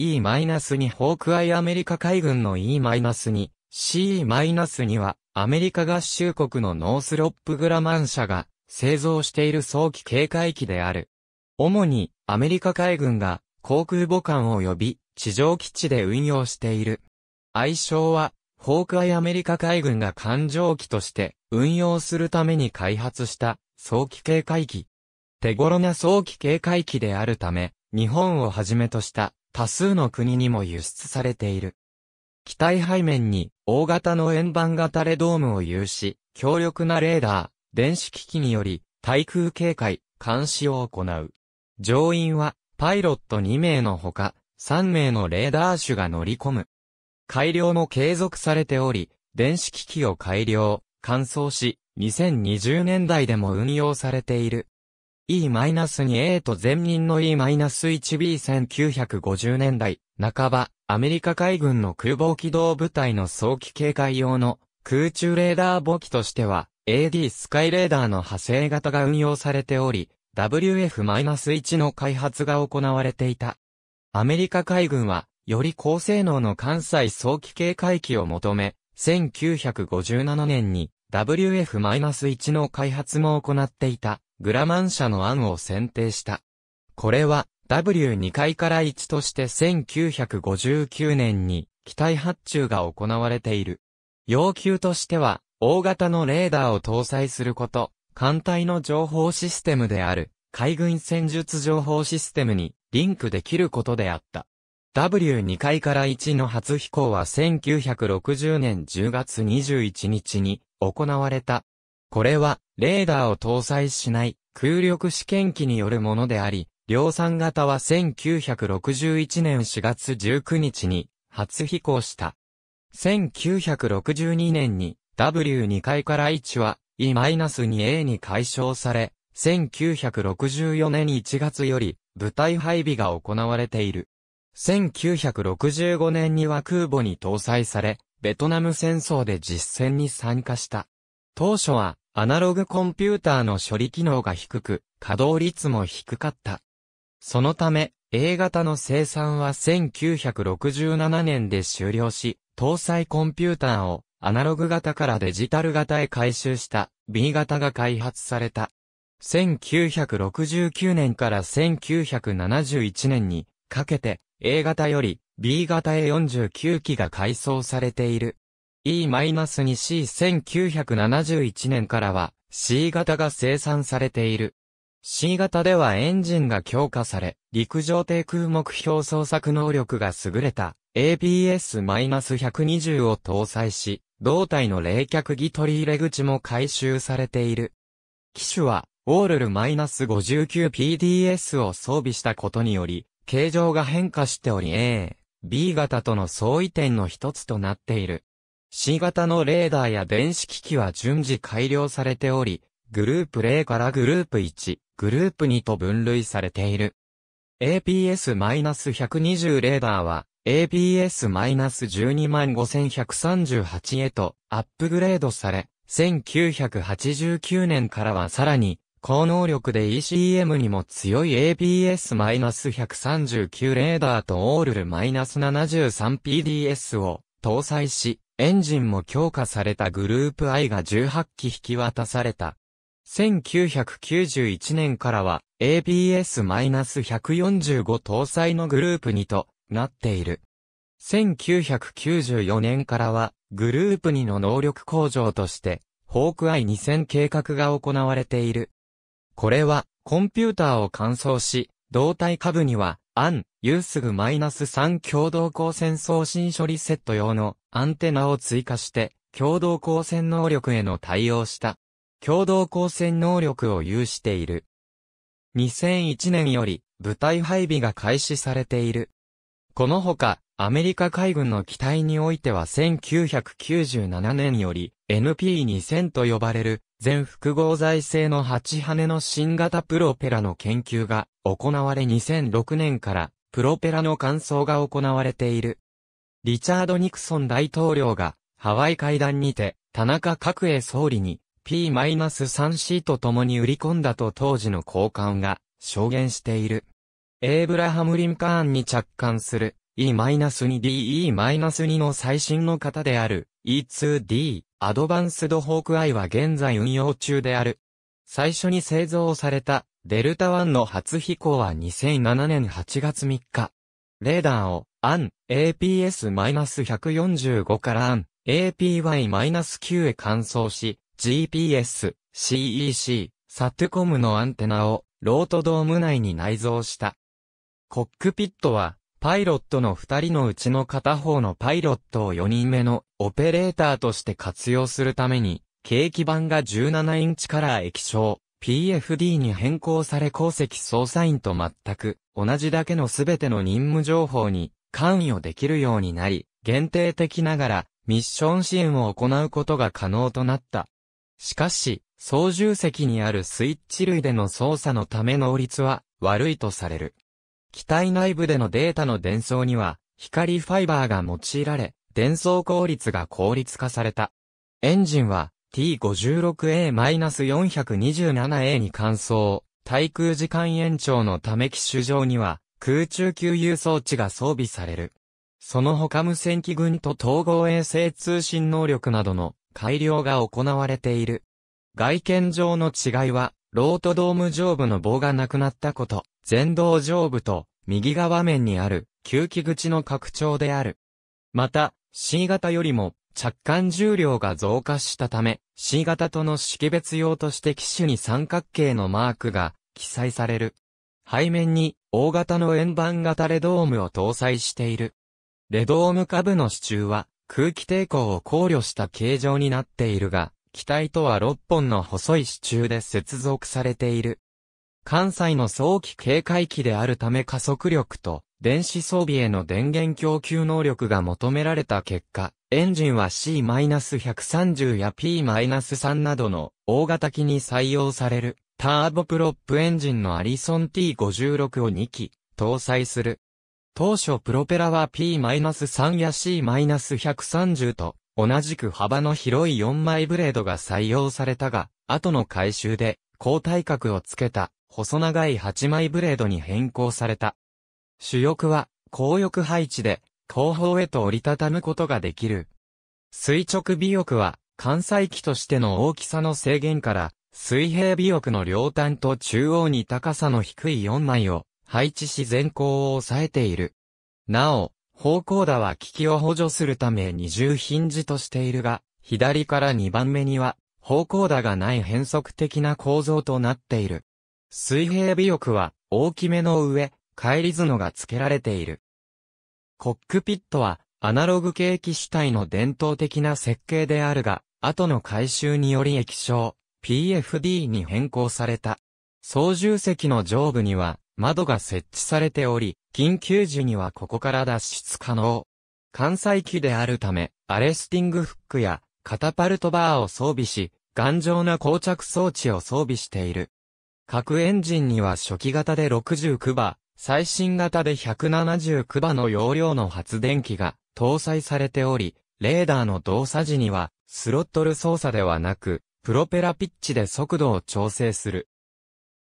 E-2 ホークアイアメリカ海軍の E-2、CE-2 は、アメリカ合衆国のノースロップグラマン社が製造している早期警戒機である。主に、アメリカ海軍が航空母艦及び地上基地で運用している。愛称は、ホークアイアメリカ海軍が艦上機として運用するために開発した早期警戒機。手頃な早期警戒機であるため、日本をはじめとした多数の国にも輸出されている。機体背面に大型の円盤型レドームを有し、強力なレーダー、電子機器により、対空警戒、監視を行う。乗員は、パイロット2名のほか、3名のレーダー種が乗り込む。改良も継続されており、電子機器を改良、乾燥し、2020年代でも運用されている。E-2A と前任の E-1B1950 年代半ば、アメリカ海軍の空母機動部隊の早期警戒用の空中レーダー母機としては AD スカイレーダーの派生型が運用されており、WF-1 の開発が行われていた。アメリカ海軍は、より高性能の関西早期警戒機を求め、1957年に WF-1 の開発も行っていた。グラマン社の案を選定した。これは W2 階から1として1959年に機体発注が行われている。要求としては、大型のレーダーを搭載すること、艦隊の情報システムである、海軍戦術情報システムにリンクできることであった。W2 階から1の初飛行は1960年10月21日に行われたこれは、レーダーを搭載しない空力試験機によるものであり、量産型は1961年4月19日に初飛行した。1962年に W2 階から1は E-2A に解消され、1964年1月より部隊配備が行われている。1965年には空母に搭載され、ベトナム戦争で実戦に参加した。当初はアナログコンピューターの処理機能が低く、稼働率も低かった。そのため、A 型の生産は1967年で終了し、搭載コンピューターをアナログ型からデジタル型へ回収した B 型が開発された。1969年から1971年にかけて A 型より B 型へ49機が改装されている。E-2C1971 年からは C 型が生産されている。C 型ではエンジンが強化され、陸上低空目標操作能力が優れた ABS-120 を搭載し、胴体の冷却儀取り入れ口も回収されている。機種は、オールル -59PDS を装備したことにより、形状が変化しており A、B 型との相違点の一つとなっている。C 型のレーダーや電子機器は順次改良されており、グループ0からグループ1、グループ2と分類されている。APS-120 レーダーは APS-125,138 へとアップグレードされ、1989年からはさらに高能力で ECM にも強い APS-139 レーダーとオールル -73PDS を搭載し、エンジンも強化されたグループ I が18機引き渡された。1991年からは ABS-145 搭載のグループ2となっている。1994年からはグループ2の能力向上としてホークアイ2000計画が行われている。これはコンピューターを換装し、胴体下部にはアン、ユースグマイナス -3 共同光線送信処理セット用のアンテナを追加して共同光線能力への対応した共同光線能力を有している。2001年より部隊配備が開始されている。このほか、アメリカ海軍の機体においては1997年より NP2000 と呼ばれる全複合財政の8羽の新型プロペラの研究が行われ2006年からプロペラの乾燥が行われている。リチャード・ニクソン大統領がハワイ会談にて田中角栄総理に P-3C と共に売り込んだと当時の交換が証言している。エイブラハム・リンカーンに着艦する E-2DE-2 の最新の型である E2D アドバンスドホークアイは現在運用中である。最初に製造されたデルタ1の初飛行は2007年8月3日。レーダーを AN APS-145 から AN APY-9 へ換装し、GPS、CEC、サトコムのアンテナをロートドーム内に内蔵した。コックピットはパイロットの二人のうちの片方のパイロットを4人目のオペレーターとして活用するために、景気板が17インチカラー液晶、PFD に変更され鉱石操作員と全く同じだけの全ての任務情報に関与できるようになり、限定的ながらミッション支援を行うことが可能となった。しかし、操縦席にあるスイッチ類での操作のため能率は悪いとされる。機体内部でのデータの伝送には、光ファイバーが用いられ、伝送効率が効率化された。エンジンは T56A-427A に換装、対空時間延長のため機種上には空中給油装置が装備される。その他無線機群と統合衛星通信能力などの改良が行われている。外見上の違いは、ロートドーム上部の棒がなくなったこと。前道上部と右側面にある吸気口の拡張である。また、C 型よりも着艦重量が増加したため、C 型との識別用として機種に三角形のマークが記載される。背面に大型の円盤型レドームを搭載している。レドーム下部の支柱は空気抵抗を考慮した形状になっているが、機体とは6本の細い支柱で接続されている。関西の早期警戒機であるため加速力と電子装備への電源供給能力が求められた結果、エンジンは C-130 や P-3 などの大型機に採用されるターボプロップエンジンのアリソン T56 を2機搭載する。当初プロペラは P-3 や C-130 と同じく幅の広い4枚ブレードが採用されたが、後の回収で高体角をつけた細長い8枚ブレードに変更された。主翼は、後翼配置で、後方へと折りたたむことができる。垂直尾翼は、関西機としての大きさの制限から、水平尾翼の両端と中央に高さの低い4枚を配置し前行を抑えている。なお、方向打は機器を補助するため二重ヒンジとしているが、左から2番目には、方向打がない変則的な構造となっている。水平尾翼は大きめの上、帰り角が付けられている。コックピットはアナログ系機主体の伝統的な設計であるが、後の改修により液晶、PFD に変更された。操縦席の上部には窓が設置されており、緊急時にはここから脱出可能。関西機であるため、アレスティングフックやカタパルトバーを装備し、頑丈な膠着装置を装備している。各エンジンには初期型で69馬、最新型で179馬の容量の発電機が搭載されており、レーダーの動作時には、スロットル操作ではなく、プロペラピッチで速度を調整する。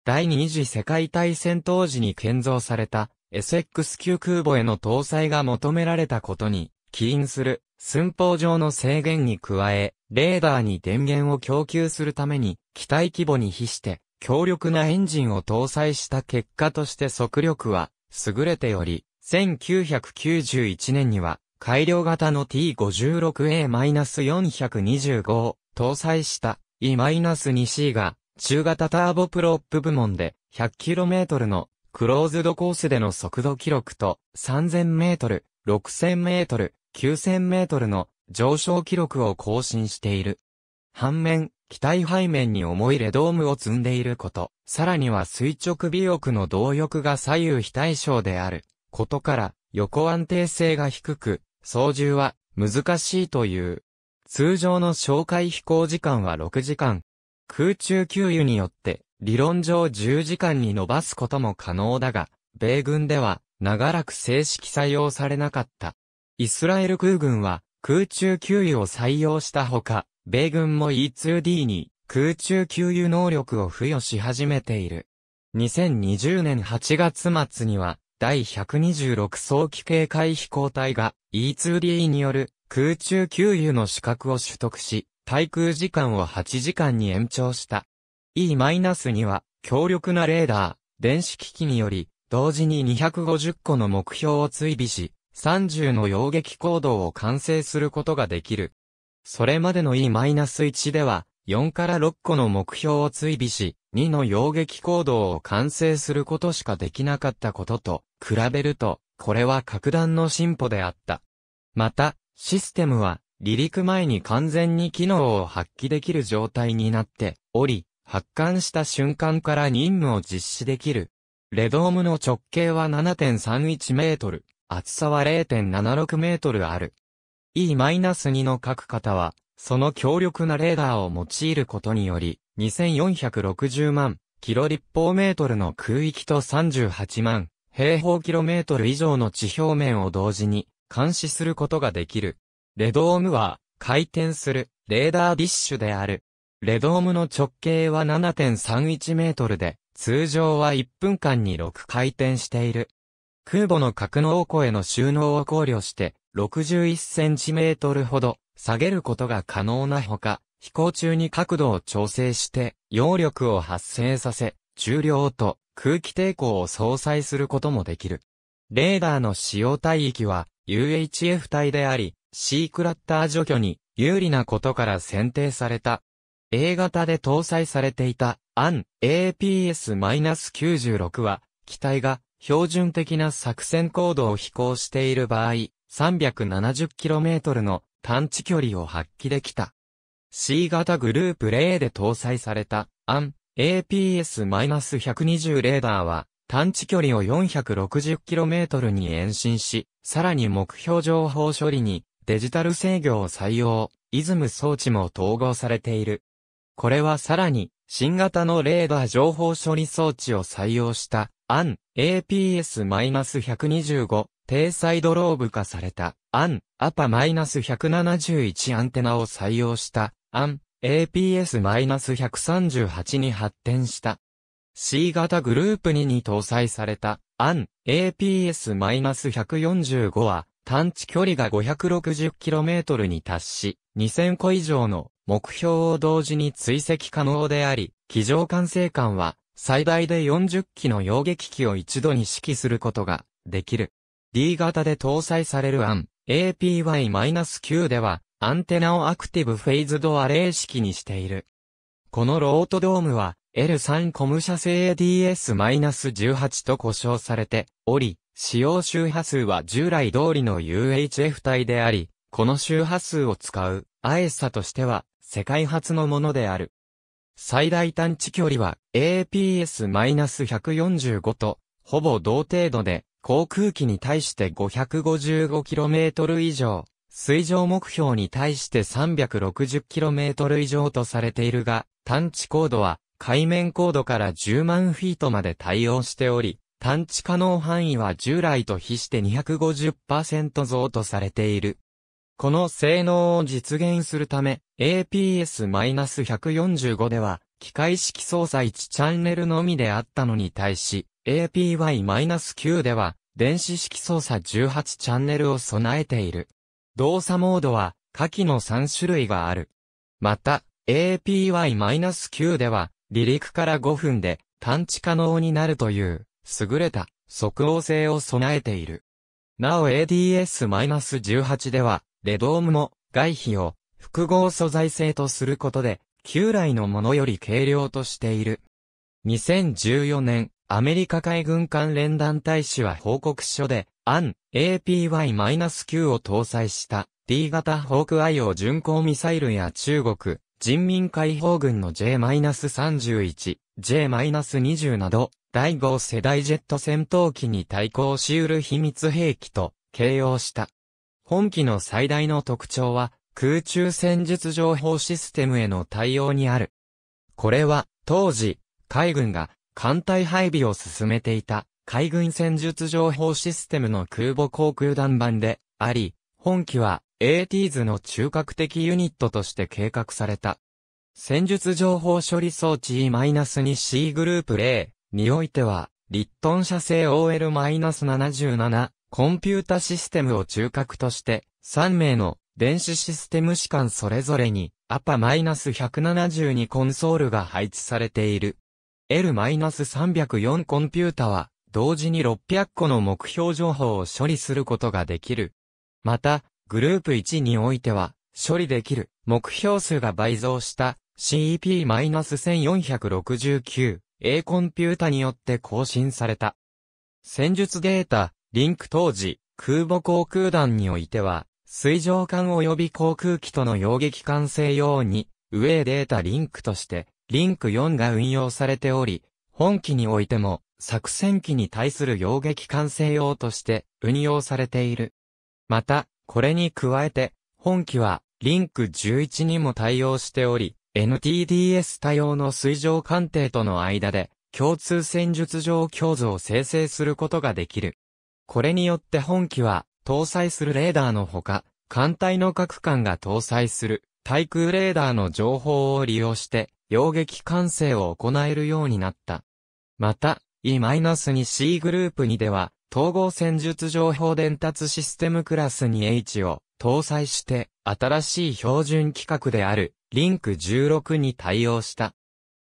第二次世界大戦当時に建造された、エセックス級空母への搭載が求められたことに、起因する寸法上の制限に加え、レーダーに電源を供給するために、機体規模に比して、強力なエンジンを搭載した結果として速力は優れており、1991年には改良型の T56A-425 を搭載した E-2C が中型ターボプロップ部門で 100km のクローズドコースでの速度記録と 3000m、6000m、9000m の上昇記録を更新している。反面、機体背面に重いレドームを積んでいること、さらには垂直尾翼の動翼が左右非対称であることから、横安定性が低く、操縦は難しいという。通常の哨戒飛行時間は6時間。空中給油によって、理論上10時間に伸ばすことも可能だが、米軍では、長らく正式採用されなかった。イスラエル空軍は、空中給油を採用したほか、米軍も E2D に空中給油能力を付与し始めている。2020年8月末には、第126早期警戒飛行隊が E2D による空中給油の資格を取得し、対空時間を8時間に延長した。e には、強力なレーダー、電子機器により、同時に250個の目標を追尾し、30の溶撃行動を完成することができる。それまでの E-1 では、4から6個の目標を追尾し、2の溶撃行動を完成することしかできなかったことと、比べると、これは格段の進歩であった。また、システムは、離陸前に完全に機能を発揮できる状態になっており、発艦した瞬間から任務を実施できる。レドームの直径は7.31メートル、厚さは0.76メートルある。E-2 の各型は、その強力なレーダーを用いることにより、2460万キロ立方メートルの空域と38万平方キロメートル以上の地表面を同時に監視することができる。レドームは回転するレーダーディッシュである。レドームの直径は7.31メートルで、通常は1分間に6回転している。空母の格納庫への収納を考慮して、61cm ほど下げることが可能なほか、飛行中に角度を調整して揚力を発生させ、重量と空気抵抗を相殺することもできる。レーダーの使用帯域は UHF 帯であり、C クラッター除去に有利なことから選定された。A 型で搭載されていた AN APS-96 は、機体が標準的な作戦行動を飛行している場合、370km の探知距離を発揮できた。C 型グループ A で搭載された、アン、APS-120 レーダーは、探知距離を 460km に延伸し、さらに目標情報処理にデジタル制御を採用、イズム装置も統合されている。これはさらに、新型のレーダー情報処理装置を採用した、アン APS-125 低サイドローブ化された、アン、アパ -171 アンテナを採用した、アン、APS-138 に発展した。C 型グループ2に搭載された、アン、APS-145 は、探知距離が 560km に達し、2000個以上の目標を同時に追跡可能であり、機上管制官は最大で40機の溶撃機を一度に指揮することができる。D 型で搭載される案 APY-9 では、アンテナをアクティブフェイズドアレイ式にしている。このロートドームは、L3 コム社製 ADS-18 と呼称されており、使用周波数は従来通りの UHF 帯であり、この周波数を使う、アエッサとしては、世界初のものである。最大探知距離は APS-145 と、ほぼ同程度で、航空機に対して 555km 以上、水上目標に対して 360km 以上とされているが、探知高度は海面高度から10万フィートまで対応しており、探知可能範囲は従来と比して250%増とされている。この性能を実現するため、APS-145 では、機械式操作1チャンネルのみであったのに対し、APY-Q では、電子式操作18チャンネルを備えている。動作モードは、下記の3種類がある。また、APY-Q では、離陸から5分で探知可能になるという、優れた即応性を備えている。なお ADS-18 では、レドームも外皮を複合素材製とすることで、旧来のものより軽量としている。2014年、アメリカ海軍関連団体誌は報告書で、アン APY-9 を搭載した D 型ホークアイを巡航ミサイルや中国、人民解放軍の J-31、J-20 など、第5世代ジェット戦闘機に対抗し得る秘密兵器と形容した。本機の最大の特徴は、空中戦術情報システムへの対応にある。これは、当時、海軍が艦隊配備を進めていた海軍戦術情報システムの空母航空団版であり、本機は ATs の中核的ユニットとして計画された。戦術情報処理装置 E-2C グループ A においては、リットン社製 OL-77 コンピュータシステムを中核として、3名の電子システム士官それぞれに、アパ -172 コンソールが配置されている。L-304 コンピュータは、同時に600個の目標情報を処理することができる。また、グループ1においては、処理できる目標数が倍増した CEP-1469A コンピュータによって更新された。戦術データ、リンク当時、空母航空団においては、水上艦及び航空機との揚撃艦性用に、ウェイデータリンクとして、リンク4が運用されており、本機においても作戦機に対する溶撃管制用として運用されている。また、これに加えて、本機はリンク11にも対応しており、NTDS 多様の水上艦艇との間で共通戦術上強図を生成することができる。これによって本機は搭載するレーダーのほか、艦隊の各艦が搭載する対空レーダーの情報を利用して溶劇完成を行えるようになった。また、E-2C グループ2では、統合戦術情報伝達システムクラスに H を搭載して、新しい標準規格である、リンク16に対応した。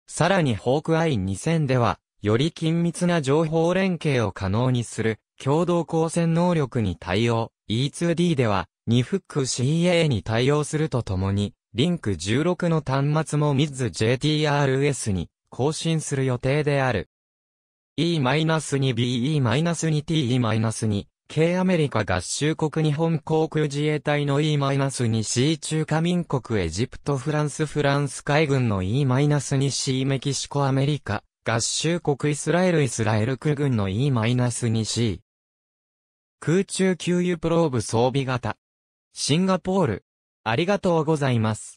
さらにホークアイ2000では、より緊密な情報連携を可能にする、共同光線能力に対応、E2D では、2フック CA に対応するとともに、リンク16の端末も MIDS-JTRS に更新する予定である。E-2B、E-2T、E-2K アメリカ合衆国日本航空自衛隊の E-2C 中華民国エジプトフランスフランス海軍の E-2C メキシコアメリカ合衆国イスラエルイスラエル空軍の E-2C 空中給油プローブ装備型シンガポールありがとうございます。